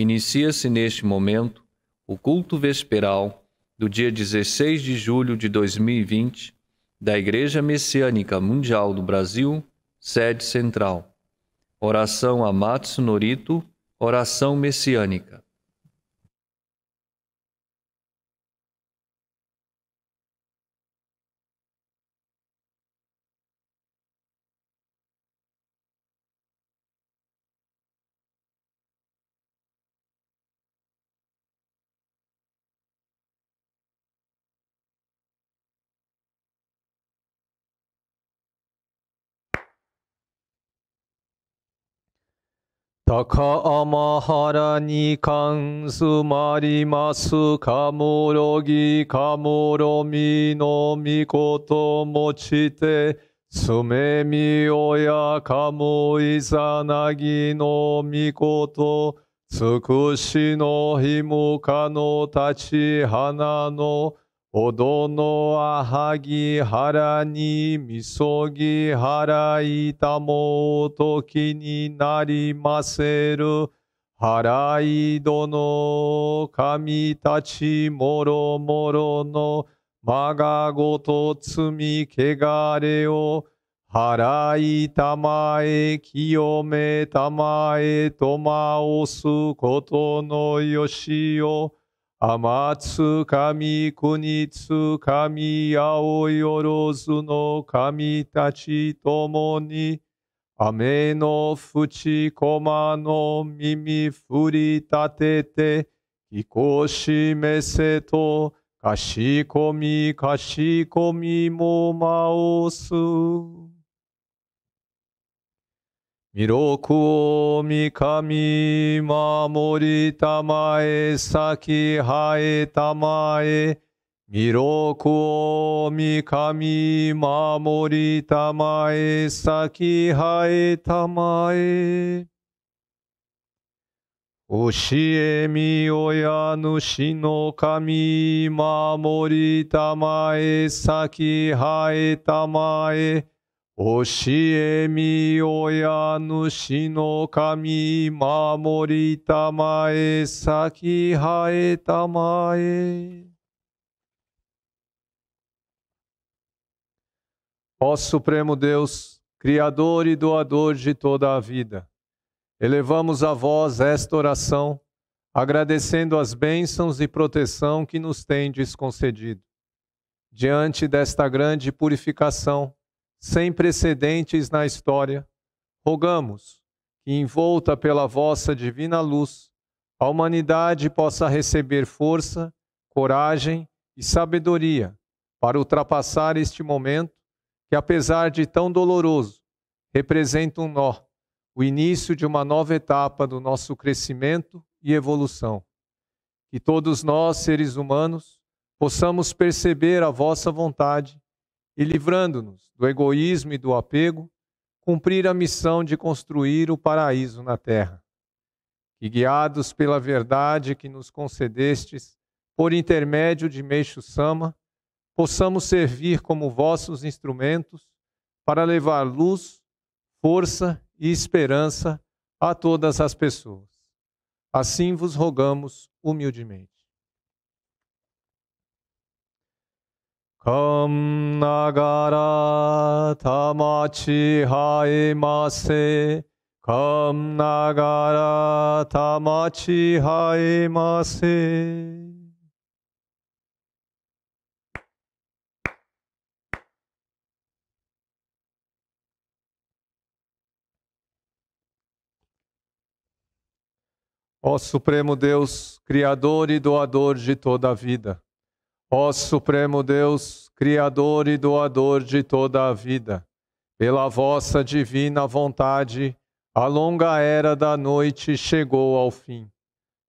Inicia-se neste momento o culto vesperal do dia 16 de julho de 2020 da Igreja Messiânica Mundial do Brasil, sede central. Oração a Matsu Norito, oração messiânica. 高天原に関すまりますかむろぎかむろみのみこともちて、すめみおやかむいざなぎのみこと、つくしのひむかのたちはなの、おどのあはぎはらにみそぎはらいたもおときになりませる。はらいどの神たちもろもろのまがごとつみけがれをはらいたまえ清めたまえとまおすことのよしを。天津神国津神青よろずの神たちともに、雨の淵駒の耳振り立てて、聞こしめせと、かしこみかしこみもまおす。弥勒を御神守りたまえ咲き生えたまえ弥勒を御神守りたまえ咲き生えたまえ教えみ親主の神守りたまえ咲き生えたまえ教えみ親主の神守りたまえ咲き生えたまえ Ó Supremo Deus, Criador e Doador de toda a vida, elevamos a vós esta oração, agradecendo as bênçãos e proteção que nos tendes concedido. Diante desta grande purificação, sem precedentes na história, rogamos que, envolta pela vossa divina luz, a humanidade possa receber força, coragem e sabedoria para ultrapassar este momento que, apesar de tão doloroso, representa um nó, o início de uma nova etapa do nosso crescimento e evolução. Que todos nós, seres humanos, possamos perceber a vossa vontade e livrando-nos do egoísmo e do apego, cumprir a missão de construir o paraíso na terra. E guiados pela verdade que nos concedestes, por intermédio de Meixo Sama, possamos servir como vossos instrumentos para levar luz, força e esperança a todas as pessoas. Assim vos rogamos humildemente. Kam nagara tamachi haimase. Kam nagara tamachi haimase. Ó Supremo Deus, Criador e Doador de toda a vida, Ó Supremo Deus, Criador e Doador de toda a vida, pela vossa divina vontade, a longa era da noite chegou ao fim.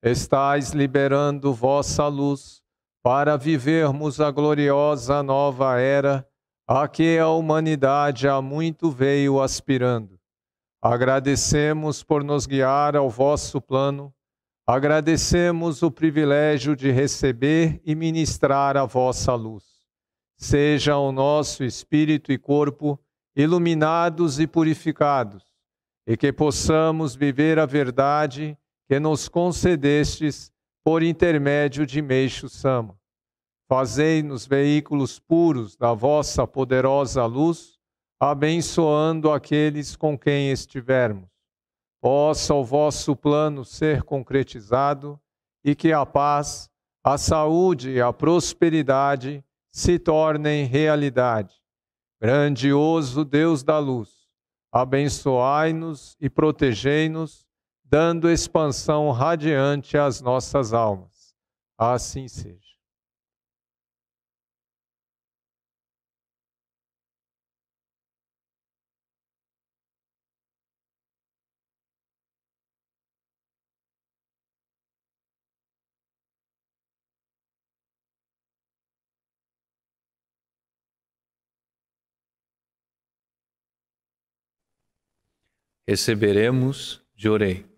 Estais liberando vossa luz para vivermos a gloriosa nova era a que a humanidade há muito veio aspirando. Agradecemos por nos guiar ao vosso plano Agradecemos o privilégio de receber e ministrar a vossa luz. Seja o nosso espírito e corpo iluminados e purificados, e que possamos viver a verdade que nos concedestes por intermédio de Meixo Sama. Fazei-nos veículos puros da vossa poderosa luz, abençoando aqueles com quem estivermos possa o vosso plano ser concretizado e que a paz, a saúde e a prosperidade se tornem realidade. Grandioso Deus da luz, abençoai-nos e protegei-nos, dando expansão radiante às nossas almas. Assim seja. receberemos, jorei.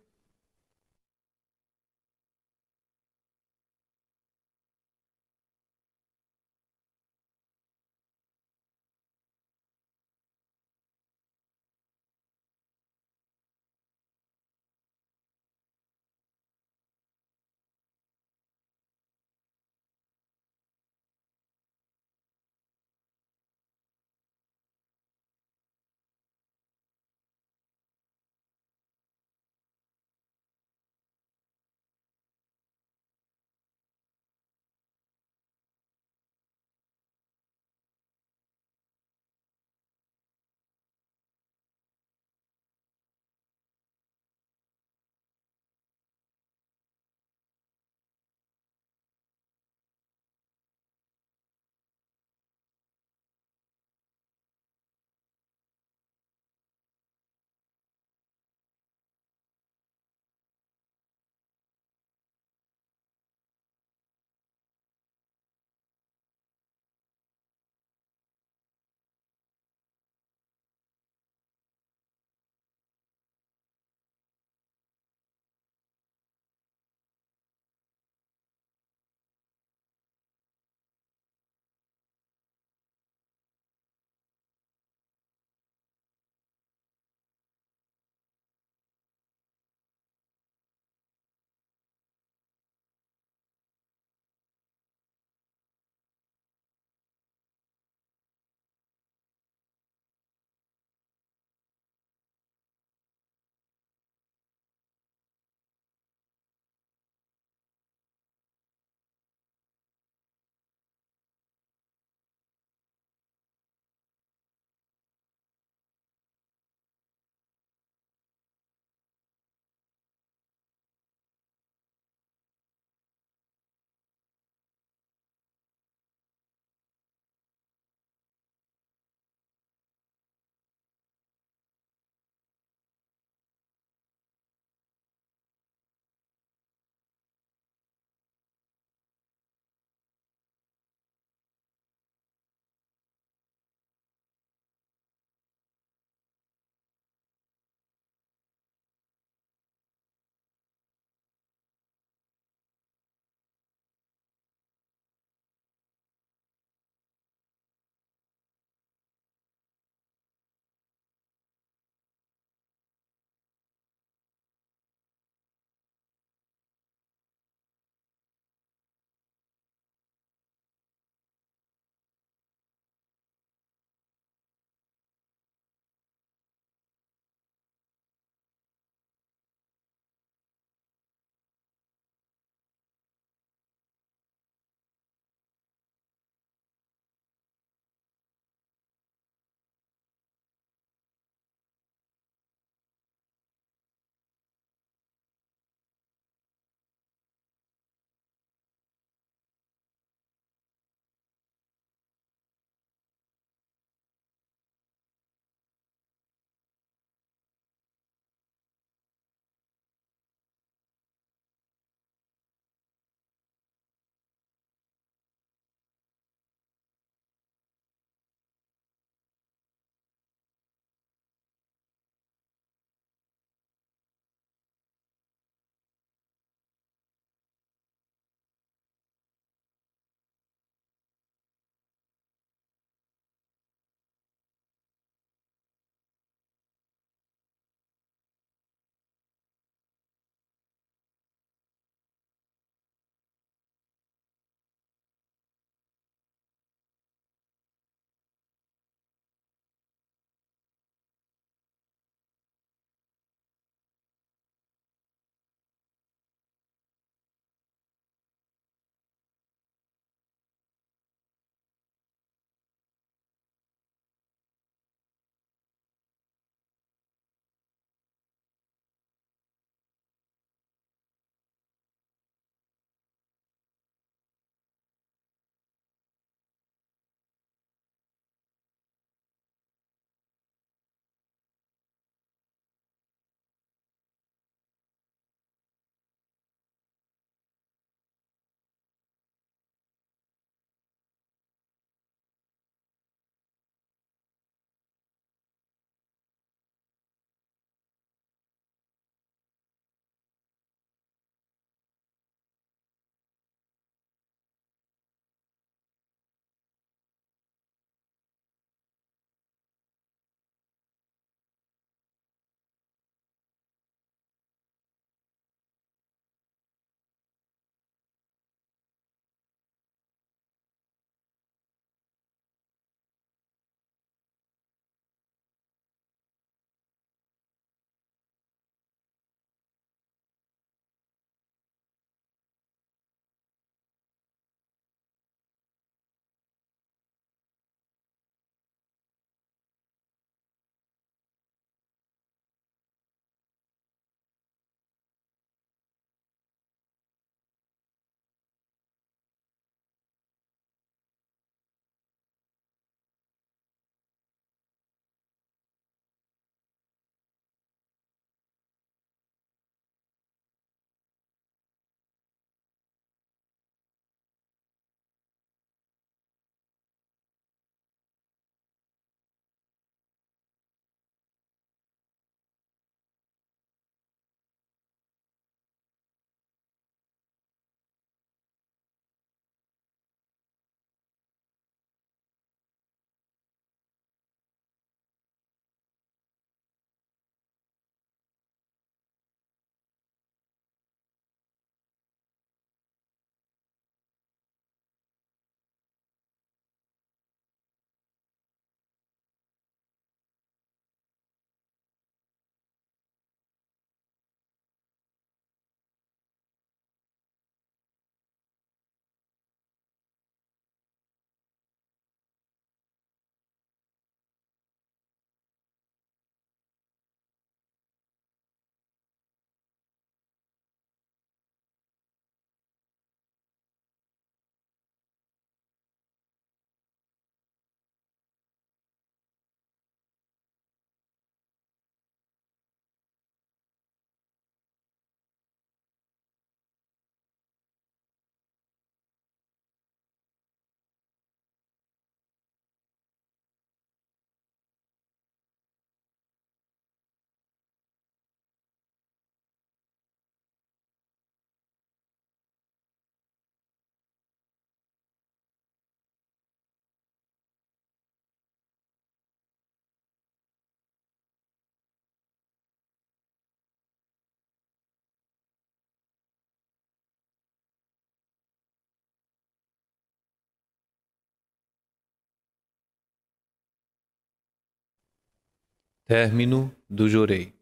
término do Jorei.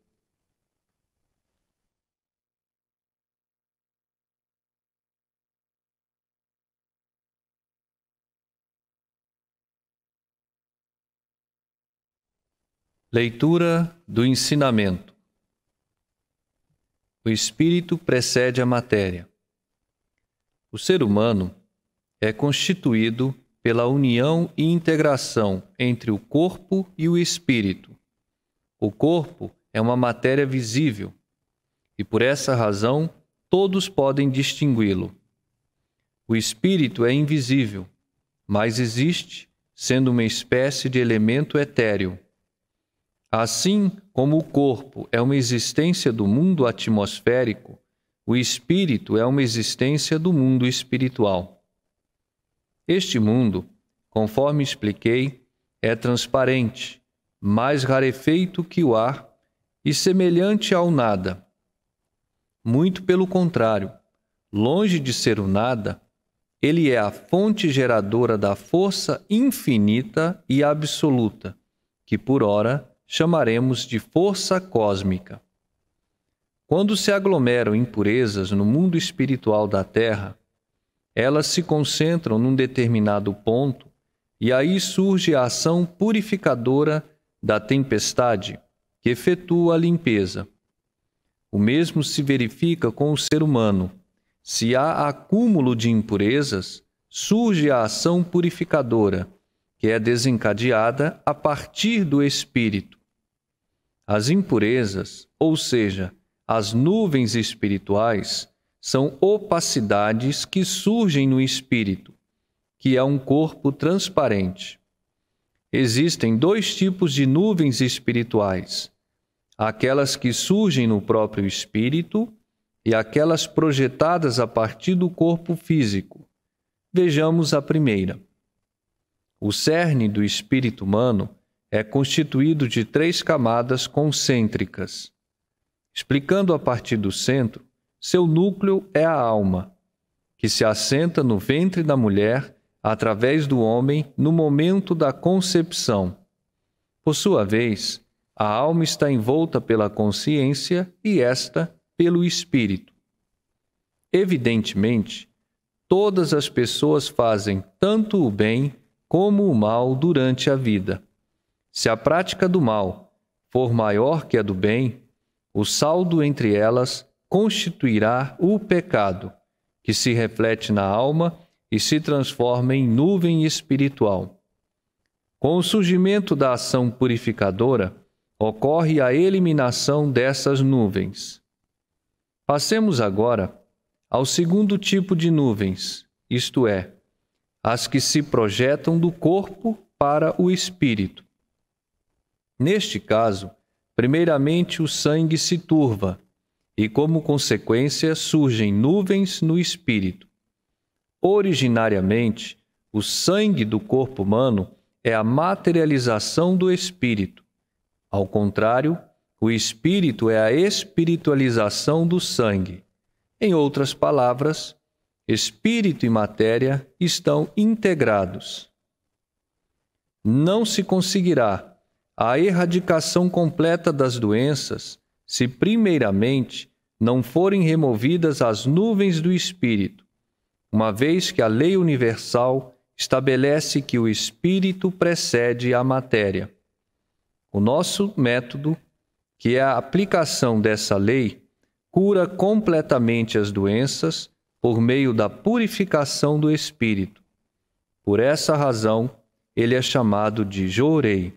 Leitura do ensinamento. O espírito precede a matéria. O ser humano é constituído pela união e integração entre o corpo e o espírito, o corpo é uma matéria visível e por essa razão todos podem distingui-lo. O espírito é invisível, mas existe, sendo uma espécie de elemento etéreo. Assim como o corpo é uma existência do mundo atmosférico, o espírito é uma existência do mundo espiritual. Este mundo, conforme expliquei, é transparente mais rarefeito que o ar e semelhante ao nada. Muito pelo contrário, longe de ser o nada, ele é a fonte geradora da força infinita e absoluta, que por ora chamaremos de força cósmica. Quando se aglomeram impurezas no mundo espiritual da Terra, elas se concentram num determinado ponto e aí surge a ação purificadora da tempestade que efetua a limpeza. O mesmo se verifica com o ser humano. Se há acúmulo de impurezas, surge a ação purificadora, que é desencadeada a partir do espírito. As impurezas, ou seja, as nuvens espirituais, são opacidades que surgem no espírito, que é um corpo transparente. Existem dois tipos de nuvens espirituais: aquelas que surgem no próprio espírito e aquelas projetadas a partir do corpo físico. Vejamos a primeira. O cerne do espírito humano é constituído de três camadas concêntricas. Explicando a partir do centro, seu núcleo é a alma, que se assenta no ventre da mulher através do homem no momento da concepção. Por sua vez, a alma está envolta pela consciência e esta pelo espírito. Evidentemente, todas as pessoas fazem tanto o bem como o mal durante a vida. Se a prática do mal for maior que a do bem, o saldo entre elas constituirá o pecado, que se reflete na alma e se transforma em nuvem espiritual. Com o surgimento da ação purificadora, ocorre a eliminação dessas nuvens. Passemos agora ao segundo tipo de nuvens, isto é, as que se projetam do corpo para o espírito. Neste caso, primeiramente o sangue se turva e, como consequência, surgem nuvens no espírito. Originariamente, o sangue do corpo humano é a materialização do espírito. Ao contrário, o espírito é a espiritualização do sangue. Em outras palavras, espírito e matéria estão integrados. Não se conseguirá a erradicação completa das doenças se, primeiramente, não forem removidas as nuvens do espírito, uma vez que a lei universal estabelece que o espírito precede a matéria. O nosso método, que é a aplicação dessa lei, cura completamente as doenças por meio da purificação do espírito. Por essa razão, ele é chamado de Jorei,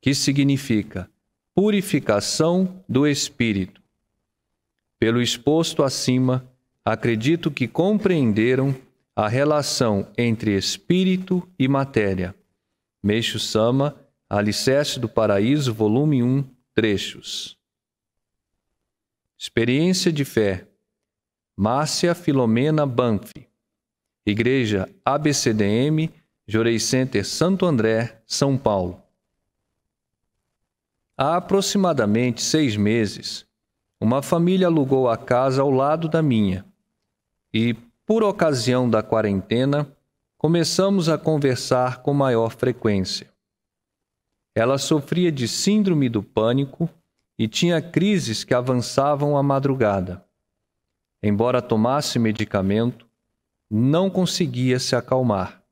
que significa purificação do espírito. Pelo exposto acima, acredito que compreenderam a relação entre espírito e matéria. Meixo Sama, Alicerce do Paraíso, volume 1, trechos. Experiência de fé. Márcia Filomena Banff. Igreja ABCDM, Jorei Center Santo André, São Paulo. Há aproximadamente seis meses, uma família alugou a casa ao lado da minha e, por ocasião da quarentena, começamos a conversar com maior frequência. Ela sofria de síndrome do pânico e tinha crises que avançavam à madrugada. Embora tomasse medicamento, não conseguia se acalmar.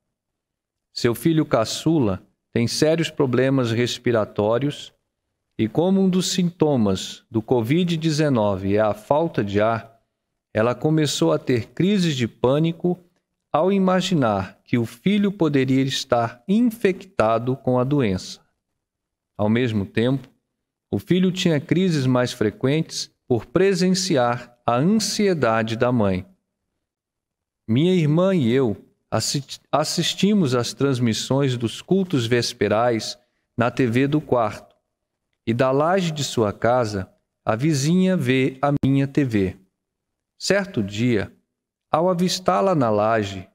Seu filho caçula tem sérios problemas respiratórios e, como um dos sintomas do Covid-19 é a falta de ar, ela começou a ter crises de pânico ao imaginar que o filho poderia estar infectado com a doença. Ao mesmo tempo, o filho tinha crises mais frequentes por presenciar a ansiedade da mãe. Minha irmã e eu assistimos às transmissões dos cultos vesperais na TV do quarto, e da laje de sua casa, a vizinha vê a minha TV. Certo dia, ao avistá-la na laje,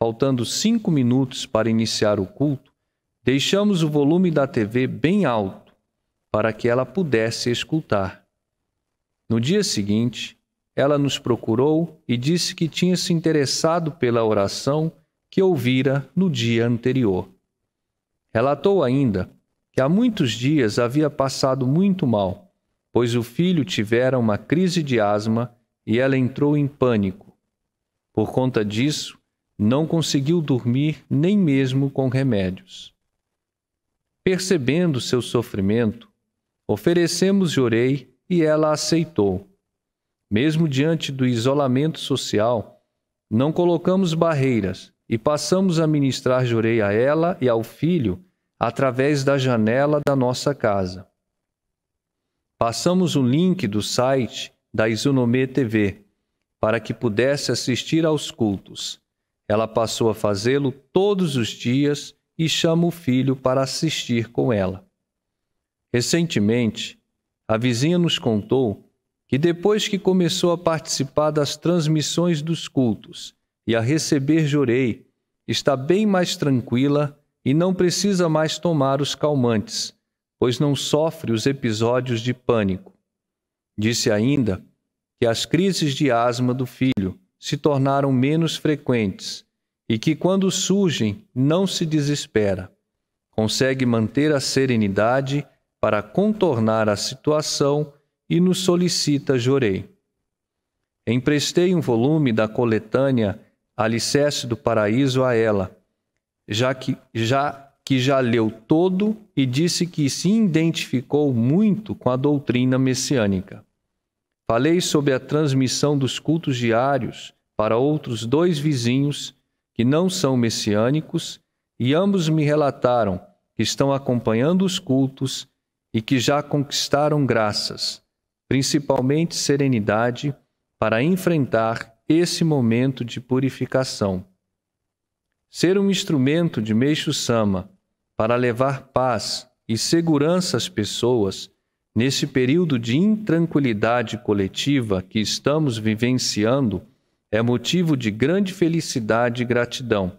faltando cinco minutos para iniciar o culto, deixamos o volume da TV bem alto para que ela pudesse escutar. No dia seguinte, ela nos procurou e disse que tinha se interessado pela oração que ouvira no dia anterior. Relatou ainda que há muitos dias havia passado muito mal, pois o filho tivera uma crise de asma e ela entrou em pânico. Por conta disso, não conseguiu dormir nem mesmo com remédios. Percebendo seu sofrimento, oferecemos jorei e ela aceitou. Mesmo diante do isolamento social, não colocamos barreiras e passamos a ministrar jorei a ela e ao filho através da janela da nossa casa. Passamos o link do site da Izunome TV para que pudesse assistir aos cultos. Ela passou a fazê-lo todos os dias e chama o filho para assistir com ela. Recentemente, a vizinha nos contou que depois que começou a participar das transmissões dos cultos e a receber jorei, está bem mais tranquila e não precisa mais tomar os calmantes, pois não sofre os episódios de pânico. Disse ainda que as crises de asma do filho se tornaram menos frequentes e que, quando surgem, não se desespera. Consegue manter a serenidade para contornar a situação e nos solicita jorei. Emprestei um volume da coletânea Alicerce do Paraíso a ela, já que já que já leu todo e disse que se identificou muito com a doutrina messiânica. Falei sobre a transmissão dos cultos diários para outros dois vizinhos que não são messiânicos e ambos me relataram que estão acompanhando os cultos e que já conquistaram graças, principalmente serenidade, para enfrentar esse momento de purificação. Ser um instrumento de Meixo Sama para levar paz e segurança às pessoas Nesse período de intranquilidade coletiva que estamos vivenciando, é motivo de grande felicidade e gratidão.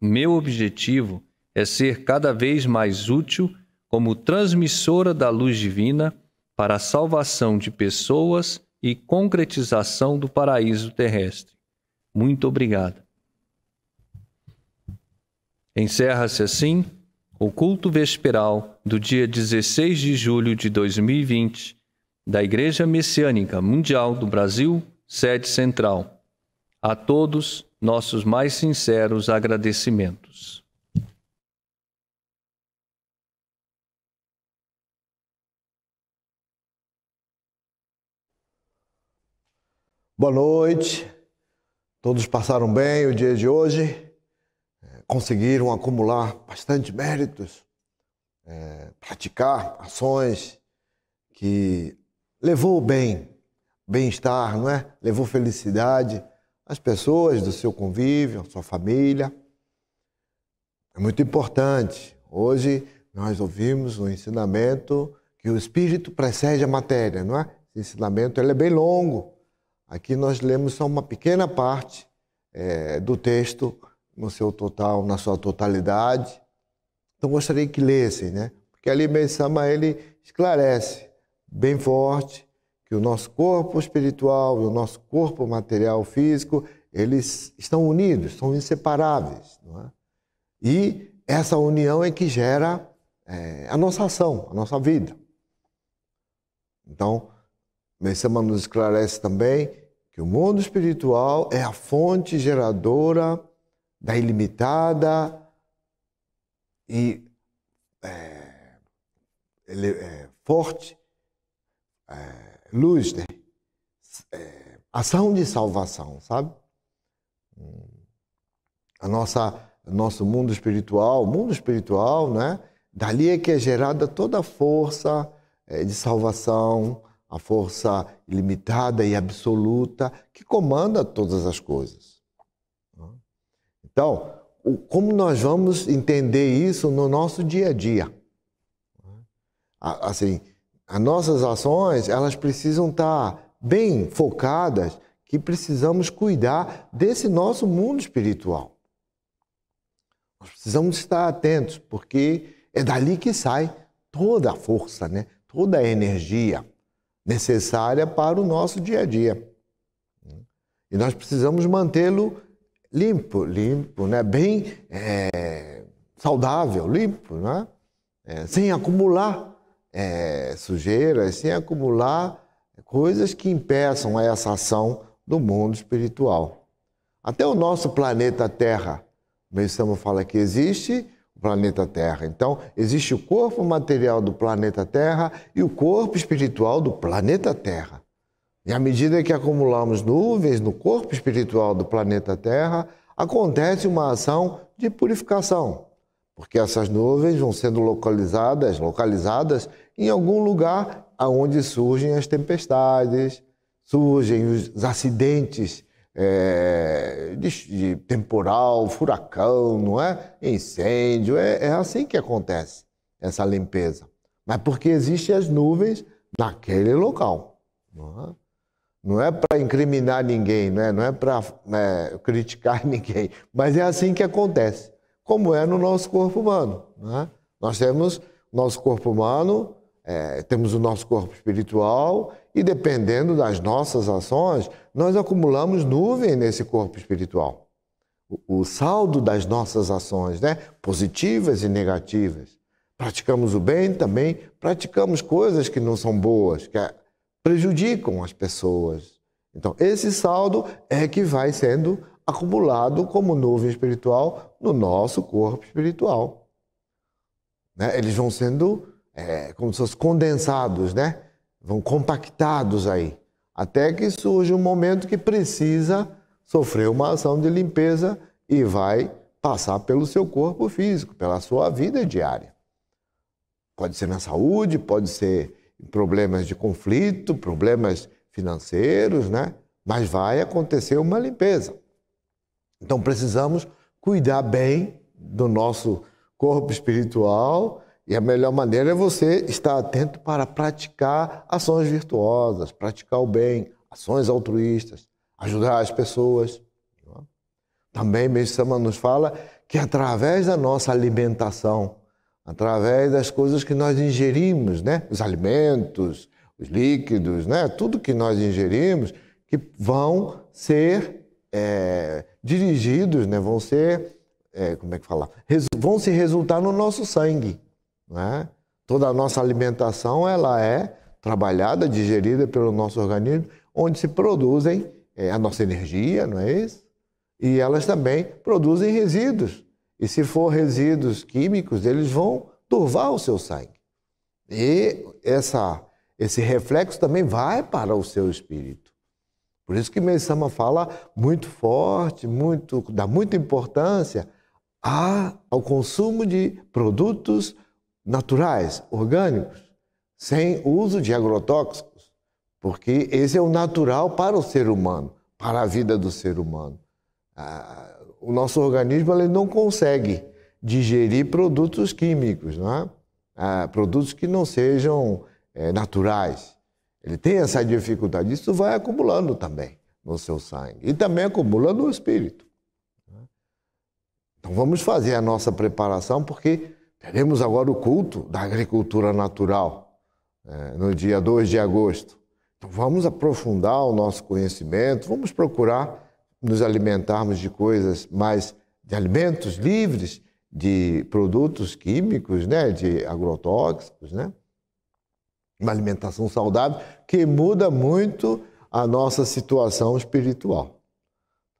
Meu objetivo é ser cada vez mais útil como transmissora da luz divina para a salvação de pessoas e concretização do paraíso terrestre. Muito obrigado. Encerra-se assim o culto vesperal do dia 16 de julho de 2020 da Igreja Messiânica Mundial do Brasil, sede central. A todos, nossos mais sinceros agradecimentos. Boa noite. Todos passaram bem o dia de hoje, conseguiram acumular bastante méritos é, praticar ações que levou o bem, bem-estar, não é? Levou felicidade às pessoas do seu convívio, à sua família. É muito importante. Hoje nós ouvimos um ensinamento que o espírito precede a matéria, não é? Esse ensinamento ele é bem longo. Aqui nós lemos só uma pequena parte é, do texto no seu total, na sua totalidade. Então gostaria que lessem, né? Porque ali Sama ele esclarece bem forte que o nosso corpo espiritual e o nosso corpo material físico, eles estão unidos, são inseparáveis, não é? E essa união é que gera é, a nossa ação, a nossa vida. Então, Messama nos esclarece também que o mundo espiritual é a fonte geradora da ilimitada e é, ele é forte, é, luz, né? É, ação de salvação, sabe? A nossa, nosso mundo espiritual, mundo espiritual, né? Dali é que é gerada toda a força é, de salvação, a força ilimitada e absoluta que comanda todas as coisas. Então, como nós vamos entender isso no nosso dia a dia. Assim, as nossas ações, elas precisam estar bem focadas que precisamos cuidar desse nosso mundo espiritual. Nós precisamos estar atentos, porque é dali que sai toda a força, né? toda a energia necessária para o nosso dia a dia. E nós precisamos mantê-lo limpo, limpo, né? bem é, saudável, limpo, né? É, sem acumular é, sujeiras, sem acumular coisas que impeçam essa ação do mundo espiritual. Até o nosso planeta Terra, o Meissamo fala que existe o planeta Terra. Então, existe o corpo material do planeta Terra e o corpo espiritual do planeta Terra. E à medida que acumulamos nuvens no corpo espiritual do planeta Terra, acontece uma ação de purificação, porque essas nuvens vão sendo localizadas, localizadas em algum lugar aonde surgem as tempestades, surgem os acidentes é, de, de, temporal, furacão, não é? Incêndio, é, é assim que acontece essa limpeza. Mas porque existem as nuvens naquele local, não é? Não é para incriminar ninguém, né? não é, não é para né, criticar ninguém, mas é assim que acontece, como é no nosso corpo humano. Né? Nós temos nosso corpo humano, é, temos o nosso corpo espiritual e dependendo das nossas ações, nós acumulamos nuvem nesse corpo espiritual. O, o saldo das nossas ações, né? positivas e negativas. Praticamos o bem também, praticamos coisas que não são boas, que é prejudicam as pessoas. Então, esse saldo é que vai sendo acumulado como nuvem espiritual no nosso corpo espiritual. Né? Eles vão sendo é, como se fossem condensados, né? vão compactados aí, até que surge um momento que precisa sofrer uma ação de limpeza e vai passar pelo seu corpo físico, pela sua vida diária. Pode ser na saúde, pode ser problemas de conflito, problemas financeiros, né? mas vai acontecer uma limpeza. Então precisamos cuidar bem do nosso corpo espiritual e a melhor maneira é você estar atento para praticar ações virtuosas, praticar o bem, ações altruístas, ajudar as pessoas. Também Mestre Sama nos fala que através da nossa alimentação através das coisas que nós ingerimos, né? Os alimentos, os líquidos, né? Tudo que nós ingerimos que vão ser é, dirigidos, né? Vão ser, é, como é que fala? vão se resultar no nosso sangue, né? Toda a nossa alimentação ela é trabalhada, digerida pelo nosso organismo, onde se produzem é, a nossa energia, não é isso? E elas também produzem resíduos e se for resíduos químicos, eles vão turvar o seu sangue. E essa, esse reflexo também vai para o seu espírito. Por isso que Meisama fala muito forte, muito, dá muita importância a, ao consumo de produtos naturais, orgânicos, sem uso de agrotóxicos, porque esse é o natural para o ser humano, para a vida do ser humano. Ah, o nosso organismo ele não consegue digerir produtos químicos, é? ah, produtos que não sejam é, naturais. Ele tem essa dificuldade. Isso vai acumulando também no seu sangue e também acumulando no espírito. É? Então vamos fazer a nossa preparação porque teremos agora o culto da agricultura natural é, no dia 2 de agosto. Então vamos aprofundar o nosso conhecimento, vamos procurar nos alimentarmos de coisas mais de alimentos livres de produtos químicos, né, de agrotóxicos, né? Uma alimentação saudável que muda muito a nossa situação espiritual.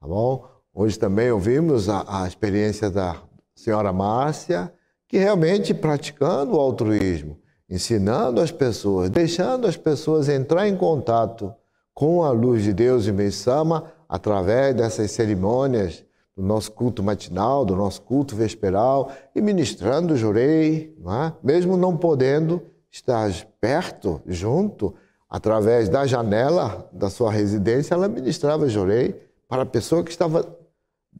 Tá bom? Hoje também ouvimos a, a experiência da senhora Márcia, que realmente praticando o altruísmo, ensinando as pessoas, deixando as pessoas entrar em contato com a luz de Deus e Meisama, através dessas cerimônias do nosso culto matinal, do nosso culto vesperal, e ministrando, jurei, não é? mesmo não podendo estar perto, junto, através da janela da sua residência, ela ministrava, jurei, para a pessoa que estava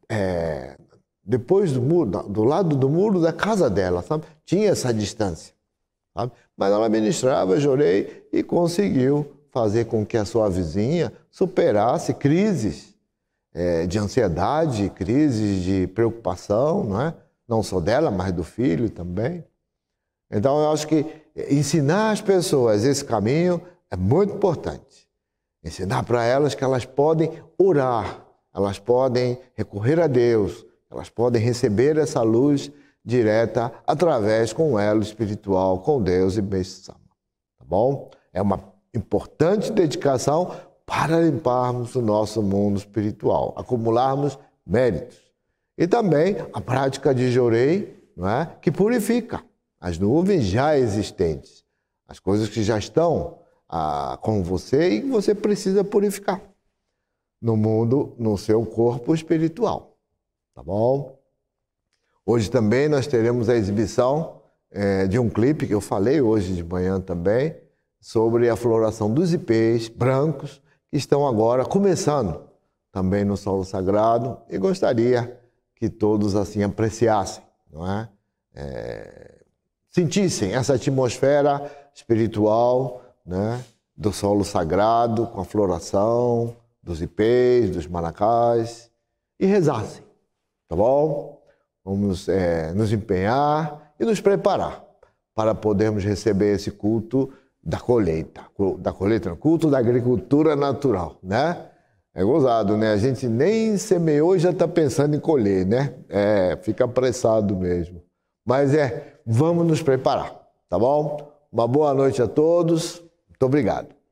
é, depois do muro, do lado do muro da casa dela, sabe? Tinha essa distância, sabe? Mas ela ministrava, jurei e conseguiu fazer com que a sua vizinha superasse crises é, de ansiedade, crises de preocupação, não é? Não só dela, mas do filho também. Então, eu acho que ensinar as pessoas esse caminho é muito importante. Ensinar para elas que elas podem orar, elas podem recorrer a Deus, elas podem receber essa luz direta através com o elo espiritual, com Deus e Beisama. Tá bom? É uma Importante dedicação para limparmos o nosso mundo espiritual, acumularmos méritos. E também a prática de jorei, não é? que purifica as nuvens já existentes, as coisas que já estão ah, com você e que você precisa purificar no mundo, no seu corpo espiritual. Tá bom? Hoje também nós teremos a exibição eh, de um clipe que eu falei hoje de manhã também, sobre a floração dos ipês brancos que estão agora começando também no solo sagrado e gostaria que todos assim apreciassem, não é? é sentissem essa atmosfera espiritual, né? do solo sagrado, com a floração dos ipês, dos maracás, e rezassem, tá bom? Vamos é, nos empenhar e nos preparar para podermos receber esse culto da colheita, da colheita, no culto da agricultura natural, né? É gozado, né? A gente nem semeou e já está pensando em colher, né? É, fica apressado mesmo. Mas é, vamos nos preparar, tá bom? Uma boa noite a todos. Muito obrigado.